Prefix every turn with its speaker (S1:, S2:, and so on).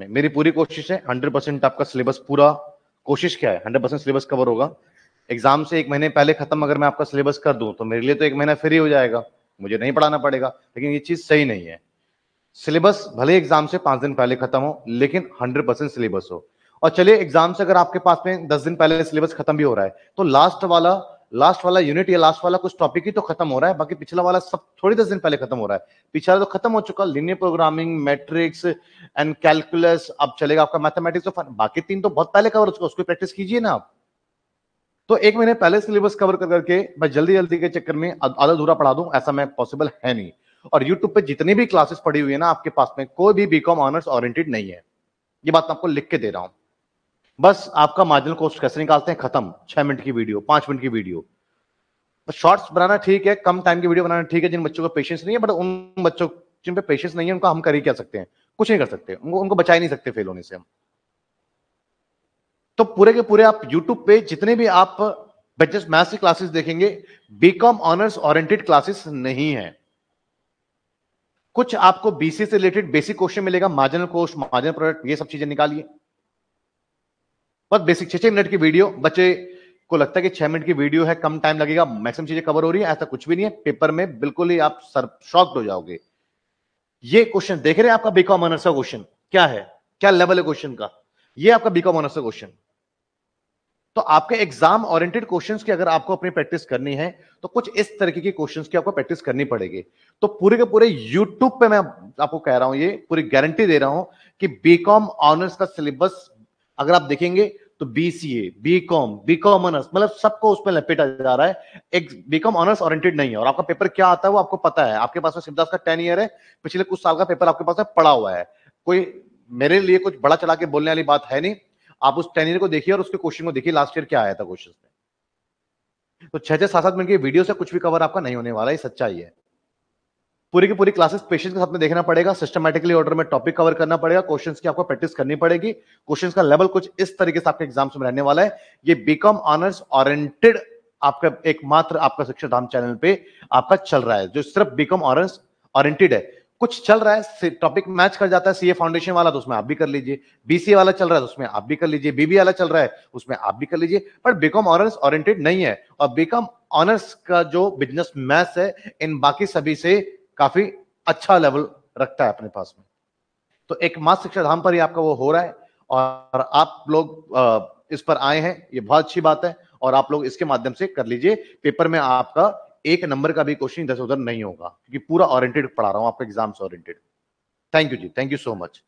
S1: में मेरी पूरी कोशिश है हंड्रेड परसेंट आपका सिलेबस पूरा कोशिश क्या है हंड्रेड परसेंट सिलेबस कवर होगा एग्जाम से एक महीने पहले खत्म अगर मैं आपका सिलेबस कर दूं तो मेरे लिए तो एक महीना फ्री हो जाएगा मुझे नहीं पढ़ाना पड़ेगा लेकिन ये चीज सही नहीं है सिलेबस भले एग्जाम से पांच दिन पहले खत्म हो लेकिन हंड्रेड परसेंट सिलेबस हो और चलिए एग्जाम से अगर आपके पास में दस दिन पहले सिलेबस खत्म भी हो रहा है तो लास्ट वाला लास्ट वाला यूनिट या लास्ट वाला कुछ टॉपिक ही तो खत्म हो रहा है बाकी पिछला वाला सब थोड़ी दस दिन पहले खत्म हो रहा है पिछला तो खत्म हो चुका linear programming matrix and calculus अब चलेगा आपका मैथमेटिक्स तो बाकी तीन तो बहुत पहले कवर हो चुका उसकी प्रैक्टिस कीजिए ना आप तो एक महीने पहले सिलेबस कवर कर करके मैं जल्दी जल्दी के चक्कर में आधा अधूरा पढ़ा दूं ऐसा मैं पॉसिबल है नहीं और यूट्यूब पे जितनी भी क्लासेस पड़ी हुई है ना आपके पास में कोई भी बीकॉम ऑनर्स ऑरियंटेड नहीं है ये बात आपको लिख के दे रहा हूँ बस आपका मार्जिनल कॉस्ट कैसे निकालते हैं खत्म छह मिनट की वीडियो पांच मिनट की वीडियो बस शॉर्ट्स बनाना ठीक है कम टाइम की वीडियो बनाना ठीक है जिन बच्चों का पेशेंस नहीं है बट उन बच्चों जिन पे पेशेंस नहीं है उनका हम कर ही क्या सकते हैं कुछ नहीं कर सकते उनको उनको बचा ही नहीं सकते फेल होने से हम तो पूरे के पूरे आप यूट्यूब पे जितने भी आप बच्चे मैथ्स की क्लासेस देखेंगे बीकॉम ऑनर्स ऑरियंटेड क्लासेस नहीं है कुछ आपको बीसी से रिलेटेड बेसिक क्वेश्चन मिलेगा मार्जिनल कोस्ट मार्जिनल प्रोडक्ट ये सब चीजें निकालिए बस बेसिक छह छह मिनट की वीडियो बच्चे को लगता है कि छह मिनट की वीडियो है कम टाइम लगेगा मैक्सिमम चीजें कवर हो रही है ऐसा कुछ भी नहीं है पेपर में बिल्कुल ही आप सर शॉक्ड हो जाओगे ये क्वेश्चन देख रहे हैं आपका बीकॉम ऑनर्स का क्वेश्चन क्या है क्या लेवल है क्वेश्चन का ये आपका बीकॉम ऑनर्स का क्वेश्चन तो आपके एग्जाम ओरिएंटेड क्वेश्चंस की अगर आपको अपनी प्रैक्टिस करनी है तो कुछ इस तरीके के क्वेश्चंस की आपको प्रैक्टिस करनी पड़ेगी तो पूरे के पूरे यूट्यूब पे मैं आपको कह रहा हूं ये पूरी गारंटी दे रहा हूं कि बीकॉम ऑनर्स का सिलेबस अगर आप देखेंगे तो B C A B com B com honours मतलब सबको उसमें लपेटा जा रहा है एक बी कॉम ऑनर्स ऑरेंटेड नहीं है और आपका पेपर क्या आता है वो आपको पता है आपके पास में शिवदास का टेन ईयर है पिछले कुछ साल का पेपर आपके पास में पड़ा हुआ है कोई मेरे लिए कुछ बड़ा चला के बोलने वाली बात है नहीं आप उस टेन ईयर को देखिए और उसके क्वेश्चन को देखिए लास्ट ईयर क्या आया था क्वेश्चन में तो छह छह सात सात मिनट की वीडियो से कुछ भी कवर आपका नहीं होने वाला है सच्चाई है पूरी की पूरी क्लासेस पेशेंस के साथ में देखना पड़ेगा सिस्टमेटिकली ऑर्डर में टॉपिक कवर करना पड़ेगा क्वेश्चंस की आपको प्रैक्टिस करनी पड़ेगी क्वेश्चंस का लेवल कुछ इस तरीके से आपके एग्जाम्स में रहने वाला है ये बीकॉम ऑनर्स ऑरेंटेड आपका एकमात्र आपका शिक्षा धाम चैनल पे आपका चल रहा है जो सिर्फ बीकॉम ऑनर्स ऑरेंटेड है कुछ चल रहा है टॉपिक मैच कर जाता है सीए फाउंडेशन वाला तो उसमें आप भी कर लीजिए बीसीए वाला चल रहा है तो उसमें आप भी कर लीजिए बीबी वाला चल रहा है उसमें आप भी कर लीजिए बट बीकॉम ऑनर्स ऑरेंटेड नहीं है और बीकॉम ऑनर्स का जो बिजनेस मैथ्स है इन बाकी सभी से काफी अच्छा लेवल रखता है अपने पास में तो एक मास शिक्षा धाम पर ही आपका वो हो रहा है और आप लोग इस पर आए हैं ये बहुत अच्छी बात है और आप लोग इसके माध्यम से कर लीजिए पेपर में आपका एक नंबर का भी क्वेश्चन इधर उधर नहीं होगा क्योंकि पूरा ओरिएंटेड पढ़ा रहा हूं आपका एग्जाम्स ओरिएंटेड थैंक यू जी थैंक यू सो मच